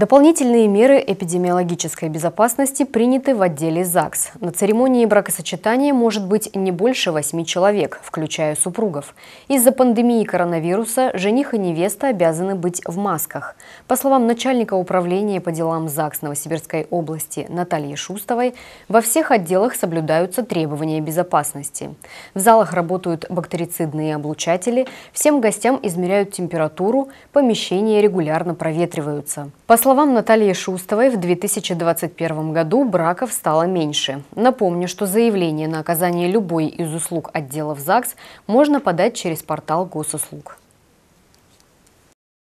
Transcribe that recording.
Дополнительные меры эпидемиологической безопасности приняты в отделе ЗАГС. На церемонии бракосочетания может быть не больше восьми человек, включая супругов. Из-за пандемии коронавируса жених и невеста обязаны быть в масках. По словам начальника управления по делам ЗАГС Новосибирской области Натальи Шустовой, во всех отделах соблюдаются требования безопасности. В залах работают бактерицидные облучатели, всем гостям измеряют температуру, помещения регулярно проветриваются. По словам Натальи Шустовой, в 2021 году браков стало меньше. Напомню, что заявление на оказание любой из услуг отделов ЗАГС можно подать через портал госуслуг.